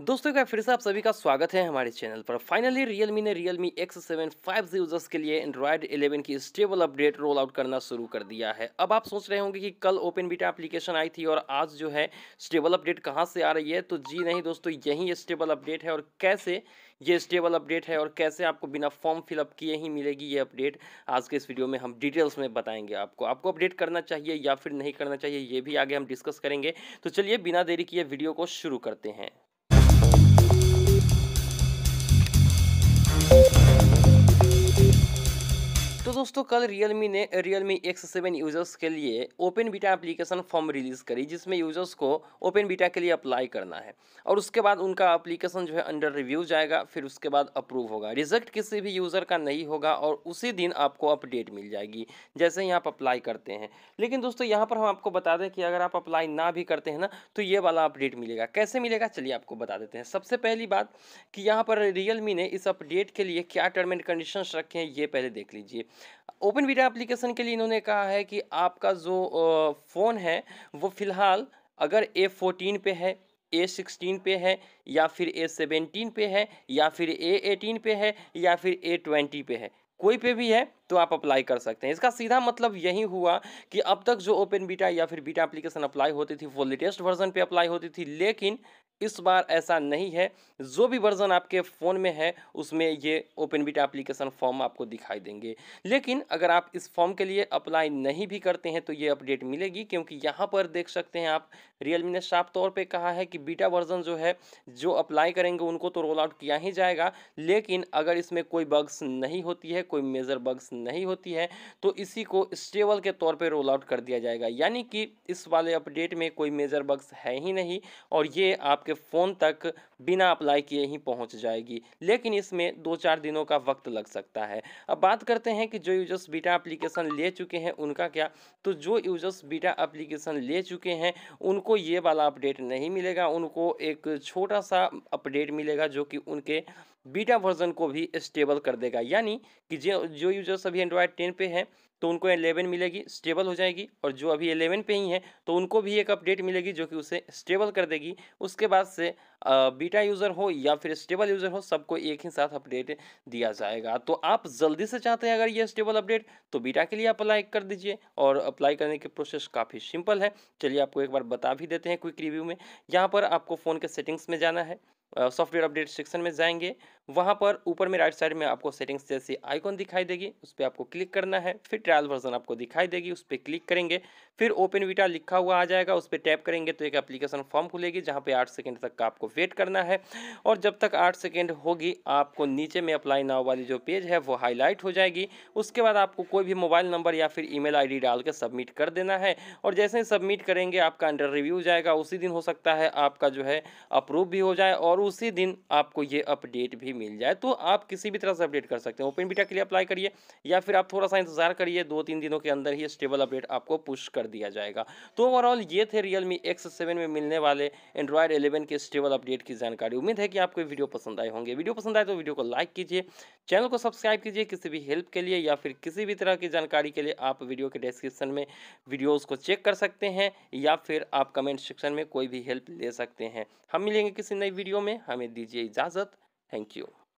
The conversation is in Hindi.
दोस्तों का फिर से आप सभी का स्वागत है हमारे चैनल पर फाइनली मी ने Mi X seven five G users के लिए एंड्रॉयड 11 की स्टेबल अपडेट रोल आउट करना शुरू कर दिया है अब आप सोच रहे होंगे कि कल ओपन बीटा एप्लीकेशन आई थी और आज जो है स्टेबल अपडेट कहां से आ रही है तो जी नहीं दोस्तों यही स्टेबल अपडेट है और कैसे ये स्टेबल अपडेट है और कैसे आपको बिना फॉर्म फिलअप किए ही मिलेगी ये अपडेट आज के इस वीडियो में हम डिटेल्स में बताएंगे आपको आपको अपडेट करना चाहिए या फिर नहीं करना चाहिए ये भी आगे हम डिस्कस करेंगे तो चलिए बिना देरी किए वीडियो को शुरू करते हैं तो दोस्तों कल रियलमी ने रियलमी एक्स सेवन यूजर्स के लिए open beta application form release करी जिसमें यूजर्स को ओपन बीटा के लिए अप्लाई करना है और उसके बाद उनका एप्लीकेशन जो है अंडर रिव्यू जाएगा फिर उसके बाद अप्रूव होगा रिजल्ट किसी भी यूज़र का नहीं होगा और उसी दिन आपको अपडेट मिल जाएगी जैसे ही आप अप्लाई करते हैं लेकिन दोस्तों यहाँ पर हम आपको बता दें कि अगर आप अप्लाई ना भी करते हैं ना तो ये वाला अपडेट मिलेगा कैसे मिलेगा चलिए आपको बता देते हैं सबसे पहली बात कि यहाँ पर रियलमी ने इस अपडेट के लिए क्या टर्म एंड कंडीशन रखे हैं ये पहले देख लीजिए ओपन वीडियो एप्लीकेशन के लिए इन्होंने कहा है कि आपका जो फ़ोन है वो फ़िलहाल अगर ए फोर्टीन पे है ए सिक्सटीन पे है या फिर ए सेवेंटीन पे है या फिर ए एटीन पे है या फिर ए ट्वेंटी पे है कोई पे भी है तो आप अप्लाई कर सकते हैं इसका सीधा मतलब यही हुआ कि अब तक जो ओपन बीटा या फिर बीटा एप्लीकेशन अप्लाई होती थी वो लेटेस्ट वर्जन पे अप्लाई होती थी लेकिन इस बार ऐसा नहीं है जो भी वर्जन आपके फ़ोन में है उसमें ये ओपन बीटा एप्लीकेशन फॉर्म आपको दिखाई देंगे लेकिन अगर आप इस फॉर्म के लिए अप्लाई नहीं भी करते हैं तो ये अपडेट मिलेगी क्योंकि यहाँ पर देख सकते हैं आप रियलमी ने साफ तौर पे कहा है कि बीटा वर्जन जो है जो अप्लाई करेंगे उनको तो रोल आउट किया ही जाएगा लेकिन अगर इसमें कोई बग्स नहीं होती है कोई मेजर बग्स नहीं होती है तो इसी को स्टेबल के तौर पर रोल आउट कर दिया जाएगा यानी कि इस वाले अपडेट में कोई मेजर बग्स है ही नहीं और ये आपके फ़ोन तक बिना अप्लाई किए ही पहुंच जाएगी लेकिन इसमें दो चार दिनों का वक्त लग सकता है अब बात करते हैं कि जो यूजर्स बीटा एप्लीकेशन ले चुके हैं उनका क्या तो जो यूजर्स बीटा एप्लीकेशन ले चुके हैं उनको ये वाला अपडेट नहीं मिलेगा उनको एक छोटा सा अपडेट मिलेगा जो कि उनके बीटा वर्जन को भी स्टेबल कर देगा यानी कि जो जो यूजर्स अभी एंड्रॉयड टेन पे हैं तो उनको एलेवन मिलेगी स्टेबल हो जाएगी और जो अभी एलेवन पे ही हैं तो उनको भी एक अपडेट मिलेगी जो कि उसे स्टेबल कर देगी उसके बाद से बीटा यूज़र हो या फिर स्टेबल यूज़र हो सबको एक ही साथ अपडेट दिया जाएगा तो आप जल्दी से चाहते हैं अगर ये स्टेबल अपडेट तो बीटा के लिए अप्लाई कर दीजिए और अप्लाई करने की प्रोसेस काफ़ी सिंपल है चलिए आपको एक बार बता भी देते हैं क्विक रिव्यू में यहाँ पर आपको फ़ोन के सेटिंग्स में जाना है सॉफ्टवेयर अपडेट सेक्शन में जाएंगे वहाँ पर ऊपर में राइट साइड में आपको सेटिंग्स जैसी आइकॉन दिखाई देगी उस पर आपको क्लिक करना है फिर ट्रायल वर्जन आपको दिखाई देगी उस पर क्लिक करेंगे फिर ओपन वीटा लिखा हुआ आ जाएगा उस पर टैप करेंगे तो एक एप्लीकेशन फॉर्म खुलेगी जहाँ पे आठ सेकेंड तक का आपको वेट करना है और जब तक आठ सेकेंड होगी आपको नीचे में अप्लाई नाव वाली जो पेज है वो हाईलाइट हो जाएगी उसके बाद आपको कोई भी मोबाइल नंबर या फिर ई मेल डाल के सबमिट कर देना है और जैसे ही सबमिट करेंगे आपका अंडर रिव्यू जाएगा उसी दिन हो सकता है आपका जो है अप्रूव भी हो जाए और उसी दिन आपको ये अपडेट भी मिल जाए तो आप किसी भी तरह से अपडेट कर सकते हैं ओपन बीटा के लिए अप्लाई करिए या फिर आप थोड़ा सा इंतजार करिए दो तीन दिनों के अंदर ही स्टेबल अपडेट आपको पुश कर दिया जाएगा तो ओवरऑल ये थे रियल मी एक्स सेवन में मिलने वाले एंड्रॉयड एलेवन के स्टेबल अपडेट की जानकारी उम्मीद है कि आपको वीडियो पसंद आए होंगे वीडियो पसंद आए तो वीडियो को लाइक कीजिए चैनल को सब्सक्राइब कीजिए किसी भी हेल्प के लिए या फिर किसी भी तरह की जानकारी के लिए आप वीडियो के डिस्क्रिप्शन में वीडियोज़ को चेक कर सकते हैं या फिर आप कमेंट सेक्शन में कोई भी हेल्प ले सकते हैं हम मिलेंगे किसी नई वीडियो में में हमें दीजिए इजाज़त थैंक यू